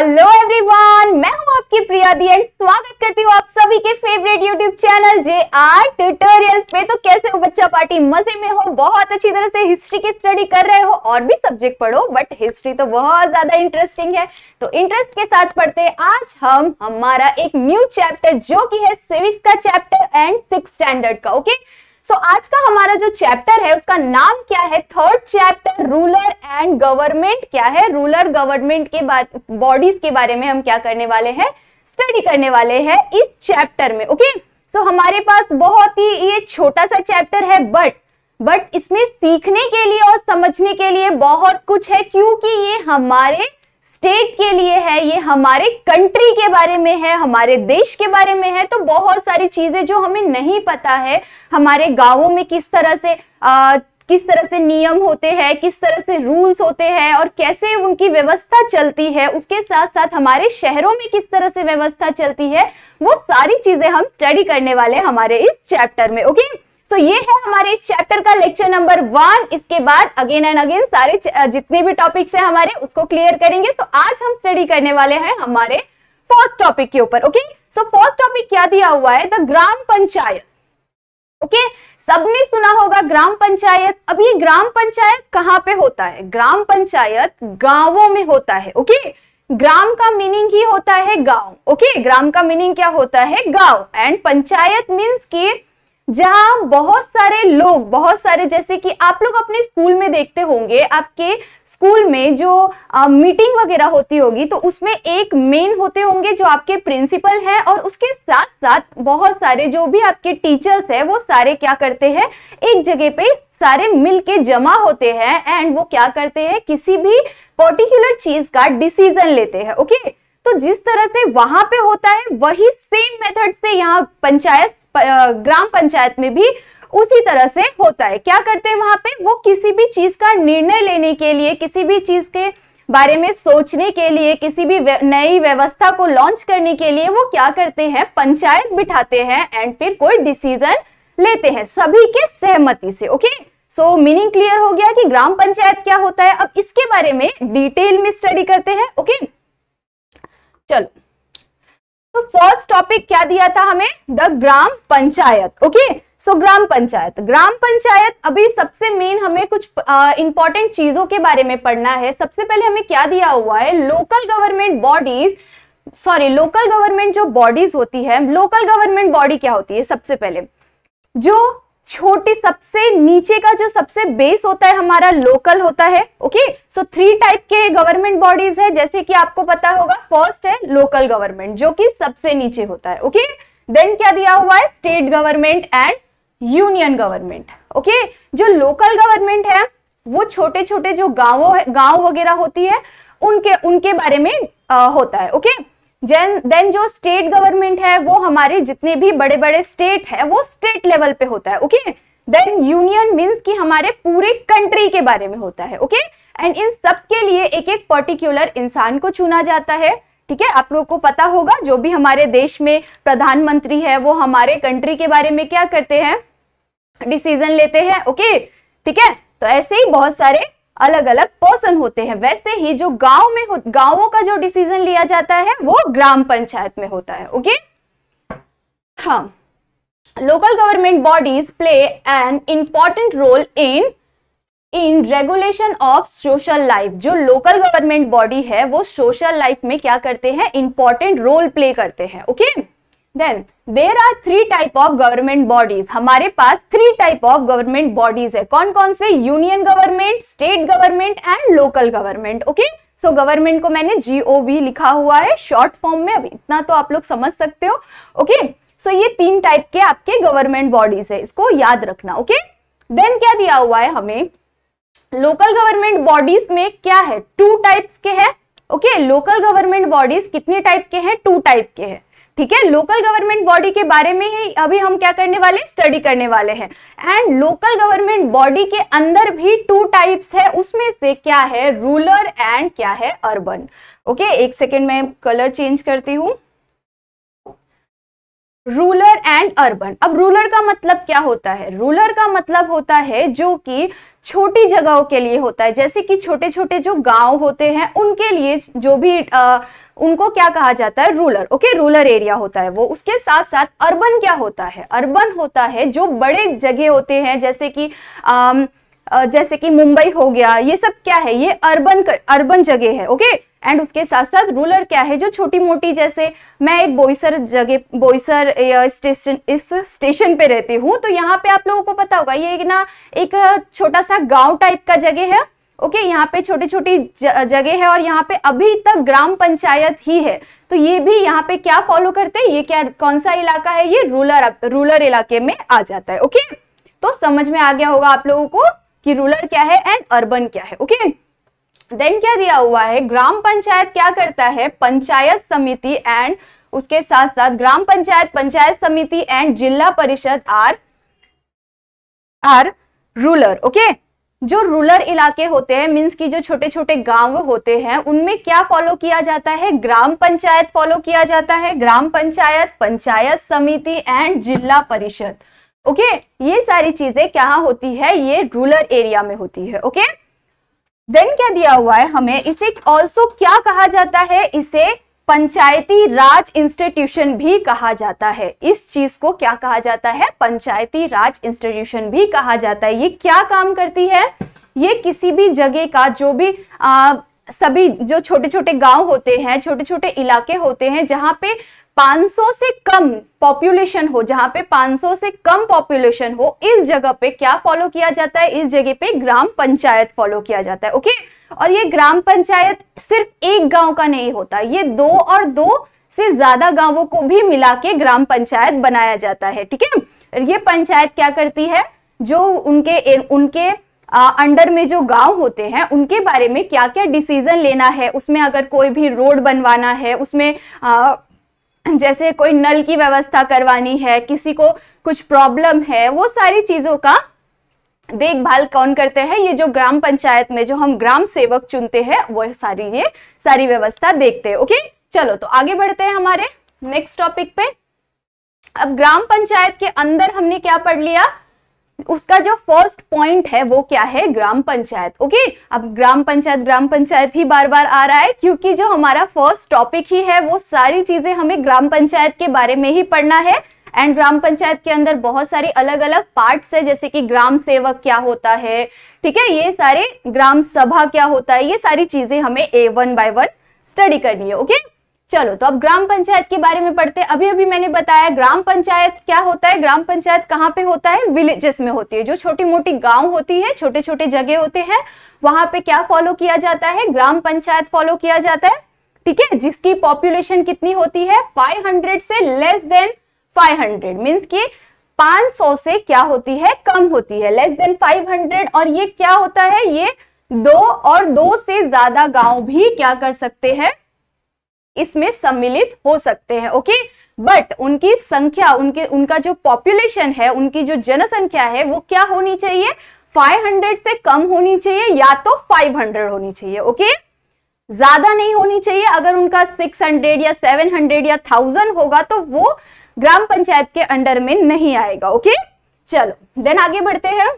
Hello everyone मैं हूं आपकी प्रिया दी एंड स्वागत करती हूं आप सभी के favourite YouTube channel J R tutorials पे तो कैसे हो बच्चा पार्टी मजे में हो बहुत अच्छी तरह से हिस्ट्री की स्टडी कर रहे हो और भी सब्जेक्ट पढ़ो बट हिस्ट्री तो बहुत ज्यादा इंटरेस्टिंग है तो इंटरेस्ट के साथ पढ़ते हैं आज हम हमारा एक न्यू चैप्टर जो की है सिविक्स का चैप्टर एंड सिक्स स्टैंडर्ड का ओके okay? सो so, आज का हमारा जो चैप्टर है उसका नाम क्या है third chapter rural and government क्या है रूलर गवर्नमेंट के बॉडीज के बारे में हम क्या करने वाले हैं स्टडी करने वाले हैं इस चैप्टर में ओके सो so, हमारे पास बहुत ही ये छोटा सा चैप्टर है बट बट इसमें सीखने के लिए और समझने के लिए बहुत कुछ है क्योंकि ये हमारे स्टेट के लिए है ये हमारे कंट्री के बारे में है हमारे देश के बारे में है तो बहुत सारी चीजें जो हमें नहीं पता है हमारे गाँवों में किस तरह से आ, किस तरह से नियम होते हैं किस तरह से रूल्स होते हैं और कैसे उनकी व्यवस्था चलती है उसके साथ साथ हमारे शहरों में किस तरह से व्यवस्था चलती है वो सारी चीजें हम स्टडी करने वाले हैं हमारे इस चैप्टर में ओके okay? सो तो ये है हमारे इस चैप्टर का लेक्चर नंबर वन इसके बाद अगेन एंड अगेन सारे जितने भी टॉपिक्स हैं हमारे उसको क्लियर करेंगे सो so, आज हम स्टडी करने वाले हैं हमारे फर्स्ट टॉपिक के ऊपर ओके सो फर्स्ट टॉपिक क्या दिया हुआ है the gram panchayat okay okay? सबने सुना होगा ग्राम पंचायत अब ये ग्राम पंचायत कहाँ पे होता है ग्राम पंचायत गांवों में होता है ओके okay? ग्राम का मीनिंग ही होता है गांव ओके okay? ग्राम का मीनिंग क्या होता है गांव एंड पंचायत मीन्स की जहां बहुत सारे लोग बहुत सारे जैसे कि आप लोग अपने स्कूल में देखते होंगे आपके स्कूल में जो आ, मीटिंग वगैरह होती होगी तो उसमें एक मेन होते होंगे जो आपके प्रिंसिपल हैं और उसके साथ साथ बहुत सारे जो भी आपके टीचर्स हैं वो सारे क्या करते हैं एक जगह पे सारे मिलके जमा होते हैं एंड वो क्या करते हैं किसी भी पर्टिकुलर चीज का डिसीजन लेते हैं ओके तो जिस तरह से वहां पे होता है वही सेम मेथड से यहाँ पंचायत ग्राम पंचायत में भी उसी तरह से होता है क्या करते हैं वहां पे वो किसी भी चीज का निर्णय लेने के लिए किसी भी चीज के बारे में सोचने के लिए किसी भी नई व्यवस्था को लॉन्च करने के लिए वो क्या करते हैं पंचायत बिठाते हैं एंड फिर कोई डिसीजन लेते हैं सभी के सहमति से ओके सो मीनिंग क्लियर हो गया कि ग्राम पंचायत क्या होता है अब इसके बारे में डिटेल में स्टडी करते हैं ओके चलो तो फर्स्ट टॉपिक क्या दिया था हमें the gram panchayat okay so gram panchayat gram panchayat अभी सबसे मेन हमें कुछ इंपॉर्टेंट uh, चीजों के बारे में पढ़ना है सबसे पहले हमें क्या दिया हुआ है local government bodies sorry local government जो बॉडीज होती है लोकल गवर्नमेंट बॉडी क्या होती है सबसे पहले जो छोटी सबसे नीचे का जो सबसे बेस होता है हमारा लोकल होता है ओके सो थ्री टाइप के गवर्नमेंट बॉडीज है जैसे कि आपको पता होगा फर्स्ट है लोकल गवर्नमेंट जो कि सबसे नीचे होता है ओके okay? देन क्या दिया हुआ है state government and union government okay जो लोकल गवर्नमेंट है वो छोटे छोटे जो गाँव गांव वगैरह होती है उनके उनके बारे में आ, होता है ओके okay? देन जो स्टेट गवर्नमेंट है वो हमारे जितने भी बड़े बड़े स्टेट है वो स्टेट लेवल पे होता है ओके देन यूनियन मीन्स कि हमारे पूरे कंट्री के बारे में होता है ओके एंड इन सब के लिए एक एक पर्टिकुलर इंसान को चुना जाता है ठीक है आप लोगों को पता होगा जो भी हमारे देश में प्रधानमंत्री है वो हमारे कंट्री के बारे में क्या करते हैं डिसीजन लेते हैं ओके ठीक है तो ऐसे ही बहुत सारे अलग अलग पर्सन होते हैं वैसे ही जो गांव में गांवों का जो डिसीजन लिया जाता है वो ग्राम पंचायत में होता है ओके हाँ local government bodies play an important role in in regulation of social life जो लोकल गवर्नमेंट बॉडी है वो सोशल लाइफ में क्या करते हैं इंपॉर्टेंट रोल प्ले करते हैं okay okay? Then there are three type of government bodies हमारे पास three type of government bodies है कौन कौन से union government state government and local government okay so government को मैंने जीओवी लिखा हुआ है शॉर्ट फॉर्म में अब इतना तो आप लोग समझ सकते हो ओके okay? सो so, ये तीन टाइप के आपके गवर्नमेंट बॉडीज है इसको याद रखना ओके okay? देन क्या दिया हुआ है हमें लोकल गवर्नमेंट बॉडीज में क्या है टू टाइप्स के है ओके लोकल गवर्नमेंट बॉडीज कितने टाइप के हैं टू टाइप के हैं ठीक है लोकल गवर्नमेंट बॉडी के बारे में ही अभी हम क्या करने वाले स्टडी करने वाले हैं एंड लोकल गवर्नमेंट बॉडी के अंदर भी टू टाइप्स है उसमें से क्या है रूरल एंड क्या है अर्बन ओके okay, एक सेकेंड में कलर चेंज करती हूँ रूलर एंड अर्बन अब रूलर का मतलब क्या होता है रूलर का मतलब होता है जो कि छोटी जगहों के लिए होता है जैसे कि छोटे छोटे जो गांव होते हैं उनके लिए जो भी आ, उनको क्या कहा जाता है रूलर ओके रूलर एरिया होता है वो उसके साथ साथ अर्बन क्या होता है अर्बन होता है जो बड़े जगह होते हैं जैसे कि आ, जैसे कि मुंबई हो गया ये सब क्या है ये अर्बन अर्बन जगह है ओके एंड उसके साथ साथ रूलर क्या है जो छोटी मोटी जैसे मैं एक बोईसर जगह बोईसर स्टेशन इस स्टेशन पे रहती हूँ तो यहाँ पे आप लोगों को पता होगा ये एक ना एक छोटा सा गांव टाइप का जगह है ओके okay, यहाँ पे छोटी छोटी जगह है और यहाँ पे अभी तक ग्राम पंचायत ही है तो ये भी यहाँ पे क्या फॉलो करते हैं ये क्या कौन सा इलाका है ये रूलर रूलर इलाके में आ जाता है ओके okay? तो समझ में आ गया होगा आप लोगों को कि रूलर क्या है एंड अर्बन क्या है ओके okay? देन क्या दिया हुआ है ग्राम पंचायत क्या करता है पंचायत समिति एंड उसके साथ साथ ग्राम पंचायत पंचायत समिति and zila parishad are are rural okay जो रूलर इलाके होते हैं मीन्स की जो छोटे छोटे गांव होते हैं उनमें क्या फॉलो किया जाता है ग्राम पंचायत फॉलो किया जाता है ग्राम पंचायत पंचायत समिति एंड जिला परिषद ओके ये सारी चीजें क्या होती है ये रूलर एरिया में होती है ओके देन क्या दिया हुआ है हमें इसे ऑल्सो क्या कहा जाता है इसे पंचायती राज इंस्टीट्यूशन भी कहा जाता है इस चीज को क्या कहा जाता है पंचायती राज इंस्टीट्यूशन भी कहा जाता है ये क्या काम करती है ये किसी भी जगह का जो भी आ, सभी जो छोटे छोटे गांव होते हैं छोटे छोटे इलाके होते हैं जहां पे 500 से कम पॉपुलेशन हो जहां पे 500 से कम पॉपुलेशन हो इस जगह पे क्या फॉलो किया जाता है इस जगह पे ग्राम पंचायत फॉलो किया जाता है ओके और ये ग्राम पंचायत सिर्फ एक गांव का नहीं होता ये दो और दो से ज्यादा गांवों को भी मिला के ग्राम पंचायत बनाया जाता है ठीक है ये पंचायत क्या करती है जो उनके उनके आ, अंडर में जो गांव होते हैं उनके बारे में क्या क्या डिसीजन लेना है उसमें अगर कोई भी रोड बनवाना है उसमें आ, जैसे कोई नल की व्यवस्था करवानी है किसी को कुछ प्रॉब्लम है वो सारी चीज़ों का देखभाल कौन करते हैं ये जो ग्राम पंचायत में जो हम ग्राम सेवक चुनते हैं वो सारी ये सारी व्यवस्था देखते हैं ओके चलो तो आगे बढ़ते हैं हमारे नेक्स्ट टॉपिक पे अब ग्राम पंचायत के अंदर हमने क्या पढ़ लिया उसका जो फर्स्ट पॉइंट है वो क्या है ग्राम पंचायत ओके अब ग्राम पंचायत ग्राम पंचायत ही बार बार आ रहा है क्योंकि जो हमारा फर्स्ट टॉपिक ही है वो सारी चीजें हमें ग्राम पंचायत के बारे में ही पढ़ना है एंड ग्राम पंचायत के अंदर बहुत सारी अलग अलग पार्ट्स है जैसे कि ग्राम सेवक क्या होता है ठीक है ये सारे ग्राम सभा क्या होता है ये सारी चीजें हमें a one by one study करनी है ओके चलो तो अब ग्राम पंचायत के बारे में पढ़ते अभी अभी मैंने बताया ग्राम पंचायत क्या होता है ग्राम पंचायत कहाँ पे होता है विलेजेस में होती है जो छोटी मोटी गांव होती है छोटे छोटे जगह होते हैं वहां पे क्या फॉलो किया जाता है ग्राम पंचायत फॉलो किया जाता है ठीक है जिसकी पॉपुलेशन कितनी होती है फाइव से less than five hundred means की 500 से क्या होती है कम होती है लेस देन 500 और ये क्या होता है ये दो और दो से ज्यादा गांव भी क्या कर सकते हैं इसमें सम्मिलित हो सकते हैं ओके बट उनकी संख्या उनके उनका जो पॉपुलेशन है उनकी जो जनसंख्या है वो क्या होनी चाहिए 500 से कम होनी चाहिए या तो 500 होनी चाहिए ओके ज्यादा नहीं होनी चाहिए अगर उनका 600 या 700 या 1000 होगा तो वो ग्राम पंचायत के अंडर में नहीं आएगा ओके चलो देन आगे बढ़ते हैं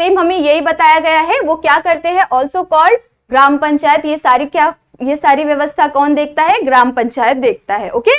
सेम हमें यही बताया गया है वो क्या करते हैं ऑल्सो कॉल्ड ग्राम पंचायत ये सारी क्या ये सारी व्यवस्था कौन देखता है ग्राम पंचायत देखता है ओके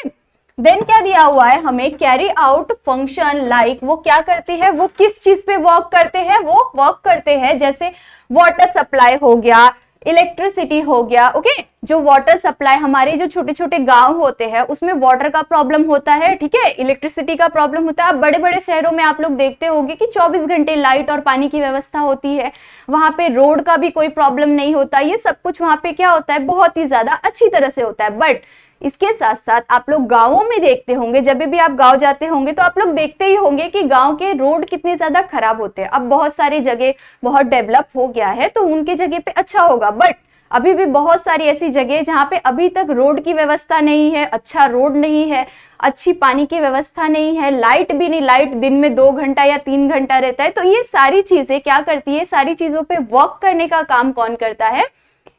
देन क्या दिया हुआ है हमें कैरी आउट फंक्शन लाइक वो क्या करती है वो किस चीज पे वर्क करते हैं वो वर्क करते हैं जैसे वाटर सप्लाई हो गया इलेक्ट्रिसिटी हो गया ओके जो वाटर सप्लाई हमारे जो छोटे छोटे गांव होते हैं उसमें वाटर का प्रॉब्लम होता है ठीक है इलेक्ट्रिसिटी का प्रॉब्लम होता है आप बड़े बड़े शहरों में आप लोग देखते होंगे कि 24 घंटे लाइट और पानी की व्यवस्था होती है वहां पे रोड का भी कोई प्रॉब्लम नहीं होता ये सब कुछ वहाँ पे क्या होता है बहुत ही ज़्यादा अच्छी तरह से होता है बट इसके साथ साथ आप लोग गाँवों में देखते होंगे जब भी आप गाँव जाते होंगे तो आप लोग देखते ही होंगे कि गाँव के रोड कितने ज़्यादा खराब होते हैं अब बहुत सारी जगह बहुत डेवलप हो गया है तो उनके जगह पे अच्छा होगा बट अभी भी बहुत सारी ऐसी जगह जहाँ पे अभी तक रोड की व्यवस्था नहीं है अच्छा रोड नहीं है अच्छी पानी की व्यवस्था नहीं है लाइट भी नहीं लाइट दिन में दो घंटा या तीन घंटा रहता है तो ये सारी चीज़ें क्या करती है सारी चीज़ों पे वर्क करने का काम कौन करता है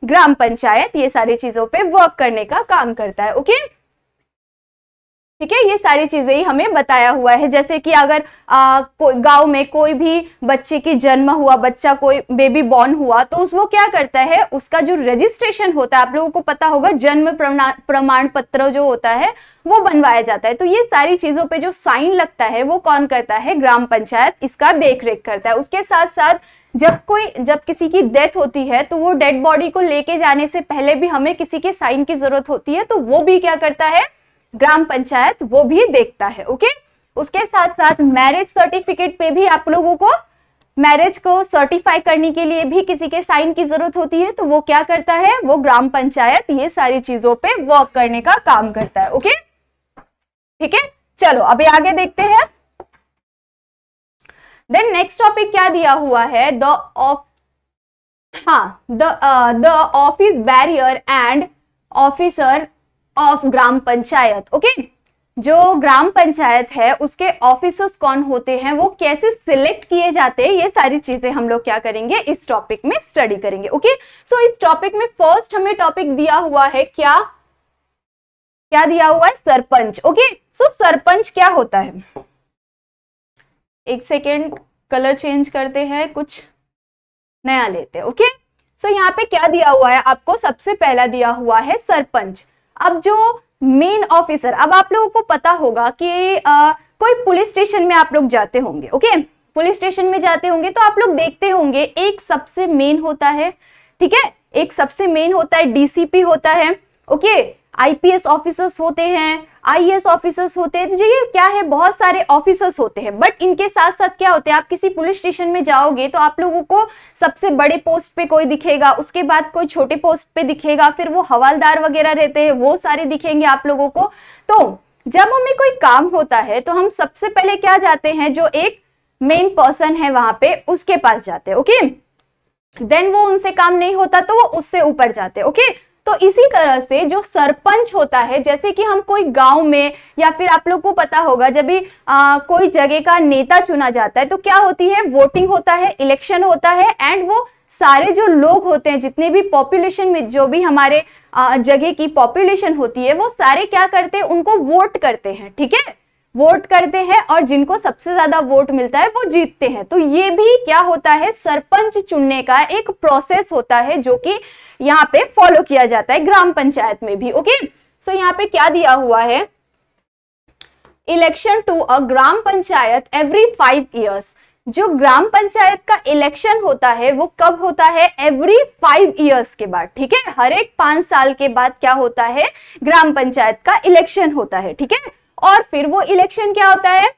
ग्राम पंचायत ये सारी चीजों पे वर्क करने का काम करता है ओके ठीक है ये सारी चीजें ही हमें बताया हुआ है जैसे कि अगर गांव में कोई भी बच्चे की जन्म हुआ बच्चा कोई बेबी बॉर्न हुआ तो उस वो क्या करता है उसका जो रजिस्ट्रेशन होता है आप लोगों को पता होगा जन्म प्रमाण पत्र जो होता है वो बनवाया जाता है तो ये सारी चीजों पे जो साइन लगता है वो कौन करता है ग्राम पंचायत इसका देख रेख करता है उसके साथ साथ जब कोई जब किसी की डेथ होती है तो वो डेड बॉडी को लेके जाने से पहले भी हमें किसी के साइन की जरूरत होती है तो वो भी क्या करता है ग्राम पंचायत वो भी देखता है ओके उसके साथ साथ मैरिज सर्टिफिकेट पे भी आप लोगों को मैरिज को सर्टिफाई करने के लिए भी किसी के साइन की जरूरत होती है तो वो क्या करता है वो ग्राम पंचायत ये सारी चीजों पे वर्क करने का काम करता है ओके ठीक है चलो अभी आगे देखते हैं देन नेक्स्ट टॉपिक क्या दिया हुआ है द ऑफ हाँ the office bearer and officer of gram panchayat okay जो ग्राम पंचायत है उसके ऑफिसर्स कौन होते हैं वो कैसे सिलेक्ट किए जाते हैं ये सारी चीजें हम लोग क्या करेंगे इस टॉपिक में स्टडी करेंगे ओके सो so, इस टॉपिक में फर्स्ट हमें टॉपिक दिया हुआ है क्या क्या दिया हुआ है sarpanch okay so so, sarpanch क्या होता है एक सेकेंड कलर चेंज करते हैं कुछ नया लेते हैं ओके सो यहाँ पे क्या दिया हुआ है आपको सबसे पहला दिया हुआ है सरपंच अब जो मेन ऑफिसर अब आप लोगों को पता होगा कि आ, कोई पुलिस स्टेशन में आप लोग जाते होंगे ओके पुलिस स्टेशन में जाते होंगे तो आप लोग देखते होंगे एक सबसे मेन होता है ठीक है एक सबसे मेन होता है डीसीपी होता है ओके आईपीएस ऑफिसर्स होते हैं आईएएस ऑफिसर्स होते हैं तो ये क्या है बहुत सारे ऑफिसर्स होते हैं बट इनके साथ साथ क्या होते हैं आप किसी पुलिस स्टेशन में जाओगे तो आप लोगों को सबसे बड़े पोस्ट पे कोई दिखेगा उसके बाद कोई छोटे पोस्ट पे दिखेगा फिर वो हवालदार वगैरह रहते हैं वो सारे दिखेंगे आप लोगों को तो जब हमें कोई काम होता है तो हम सबसे पहले क्या जाते हैं जो एक मेन पर्सन है वहां पे उसके पास जाते हैं ओके देन वो उनसे काम नहीं होता तो वो उससे ऊपर जाते ओके okay? तो इसी तरह से जो सरपंच होता है जैसे कि हम कोई गांव में या फिर आप लोग को पता होगा जब भी आ, कोई जगह का नेता चुना जाता है तो क्या होती है वोटिंग होता है इलेक्शन होता है एंड वो सारे जो लोग होते हैं जितने भी पॉपुलेशन में जो भी हमारे जगह की पॉपुलेशन होती है वो सारे क्या करते हैं उनको वोट करते हैं ठीक है वोट करते हैं और जिनको सबसे ज्यादा वोट मिलता है वो जीतते हैं तो ये भी क्या होता है सरपंच चुनने का एक प्रोसेस होता है जो कि यहाँ पे फॉलो किया जाता है ग्राम पंचायत में भी ओके सो so, यहाँ पे क्या दिया हुआ है election to a gram panchayat every five years जो ग्राम पंचायत का इलेक्शन होता है वो कब होता है एवरी फाइव ईयर्स के बाद ठीक है हर एक पांच साल के बाद क्या होता है ग्राम पंचायत का इलेक्शन होता है ठीक है और फिर वो इलेक्शन क्या होता है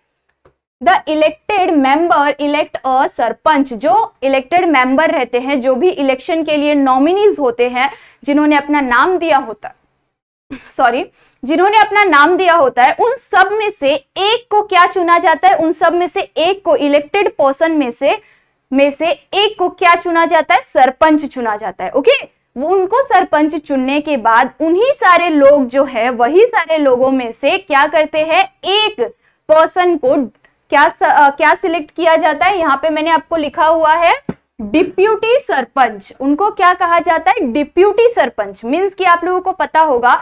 the elected member elect a sarpanch जो इलेक्टेड मेंबर रहते हैं जो भी इलेक्शन के लिए नॉमिनीज होते हैं जिन्होंने अपना नाम दिया होता है सॉरी जिन्होंने अपना नाम दिया होता है उन सब में से एक को क्या चुना जाता है उन सब में से एक को इलेक्टेड पर्सन में से में से एक को क्या चुना जाता है सरपंच चुना जाता है ओके okay? उनको सरपंच चुनने के बाद उन्हीं सारे लोग जो है वही सारे लोगों में से क्या करते हैं एक पर्सन को क्या क्या सिलेक्ट किया जाता है यहाँ पे मैंने आपको लिखा हुआ है डिप्यूटी सरपंच उनको क्या कहा जाता है डिप्यूटी सरपंच मीन्स कि आप लोगों को पता होगा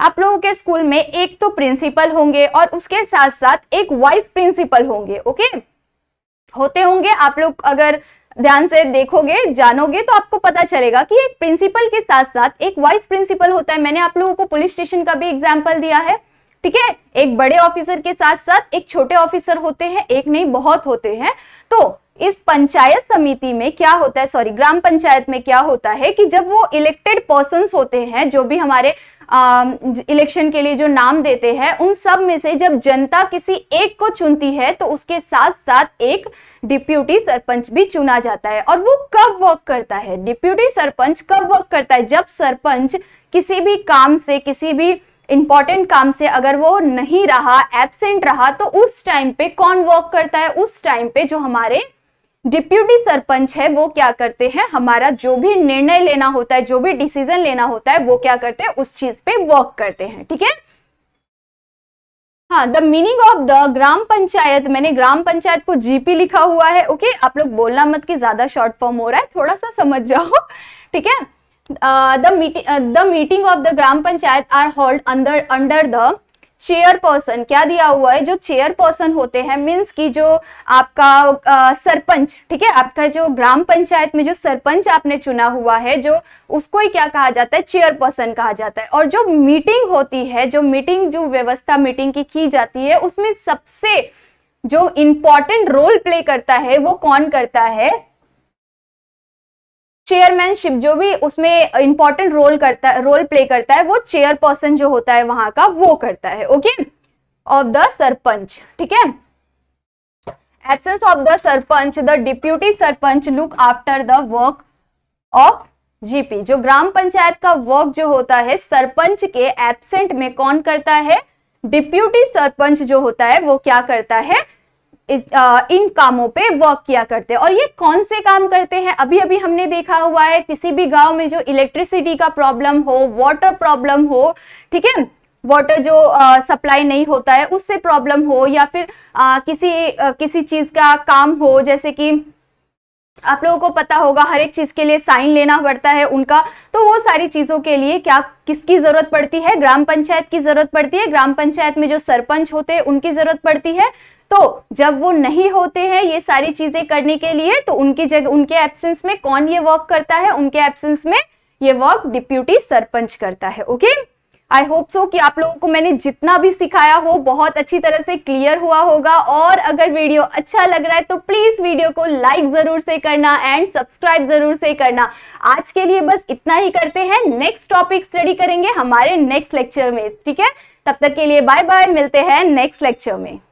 आप लोगों के स्कूल में एक तो प्रिंसिपल होंगे और उसके साथ साथ एक वाइस प्रिंसिपल होंगे ओके होते होंगे आप लोग अगर ध्यान से देखोगे जानोगे तो आपको पता चलेगा कि एक प्रिंसिपल के साथ साथ एक वाइस प्रिंसिपल होता है मैंने आप लोगों को पुलिस स्टेशन का भी एग्जाम्पल दिया है ठीक है एक बड़े ऑफिसर के साथ साथ एक छोटे ऑफिसर होते हैं एक नहीं बहुत होते हैं तो इस पंचायत समिति में क्या होता है सॉरी ग्राम पंचायत में क्या होता है कि जब वो इलेक्टेड पर्सन होते हैं जो भी हमारे इलेक्शन के लिए जो नाम देते हैं उन सब में से जब जनता किसी एक को चुनती है तो उसके साथ साथ एक डिप्यूटी सरपंच भी चुना जाता है और वो कब वर्क करता है डिप्यूटी सरपंच कब वर्क करता है जब सरपंच किसी भी काम से किसी भी इंपॉर्टेंट काम से अगर वो नहीं रहा एबसेंट रहा तो उस टाइम पे कौन वर्क करता है उस टाइम पे जो हमारे डिप्यूटी सरपंच है वो क्या करते हैं हमारा जो भी निर्णय लेना होता है जो भी डिसीजन लेना होता है वो क्या करते हैं उस चीज पे वर्क करते हैं ठीक है हाँ the meaning of the gram panchayat मैंने ग्राम पंचायत को जीपी लिखा हुआ है ओके आप लोग बोलना मत कि ज्यादा शॉर्ट फॉर्म हो रहा है थोड़ा सा समझ जाओ ठीक है the meeting the meeting of the gram panchayat are hold under under the chairperson क्या दिया हुआ है जो चेयर पर्सन होते हैं मीन्स की जो आपका सरपंच ठीक है आपका जो ग्राम पंचायत में जो सरपंच आपने चुना हुआ है जो उसको ही क्या कहा जाता है चेयर पर्सन कहा जाता है और जो मीटिंग होती है जो मीटिंग जो व्यवस्था मीटिंग की की जाती है उसमें सबसे जो इम्पोर्टेंट रोल प्ले करता है वो कौन करता है चेयरमैनशिप जो भी उसमें इंपॉर्टेंट रोल करता है रोल प्ले करता है वो चेयरपर्सन जो होता है वहां का वो करता है ओके ऑफ द सरपंच ठीक है absence of the sarpanch the deputy sarpanch look after the work of GP जो ग्राम पंचायत का वर्क जो होता है सरपंच के एब्सेंट में कौन करता है डिप्यूटी सरपंच जो होता है वो क्या करता है इन कामों पे वर्क किया करते हैं और ये कौन से काम करते हैं अभी अभी हमने देखा हुआ है किसी भी गांव में जो इलेक्ट्रिसिटी का प्रॉब्लम हो वाटर प्रॉब्लम हो ठीक है वाटर जो सप्लाई नहीं होता है उससे प्रॉब्लम हो या फिर आ, किसी आ, किसी चीज़ का काम हो जैसे कि आप लोगों को पता होगा हर एक चीज़ के लिए साइन लेना पड़ता है उनका तो वो सारी चीज़ों के लिए क्या किसकी ज़रूरत पड़ती है ग्राम पंचायत की ज़रूरत पड़ती है ग्राम पंचायत में जो सरपंच होते हैं उनकी ज़रूरत पड़ती है तो जब वो नहीं होते हैं ये सारी चीजें करने के लिए तो उनकी जगह उनके एब्सेंस में कौन ये वर्क करता है उनके एब्सेंस में ये वर्क डिप्यूटी सरपंच करता है ओके आई होप सो कि आप लोगों को मैंने जितना भी सिखाया हो बहुत अच्छी तरह से क्लियर हुआ होगा और अगर वीडियो अच्छा लग रहा है तो प्लीज वीडियो को लाइक जरूर से करना एंड सब्सक्राइब जरूर से करना आज के लिए बस इतना ही करते हैं नेक्स्ट टॉपिक स्टडी करेंगे हमारे नेक्स्ट लेक्चर में ठीक है तब तक के लिए बाय बाय मिलते हैं नेक्स्ट लेक्चर में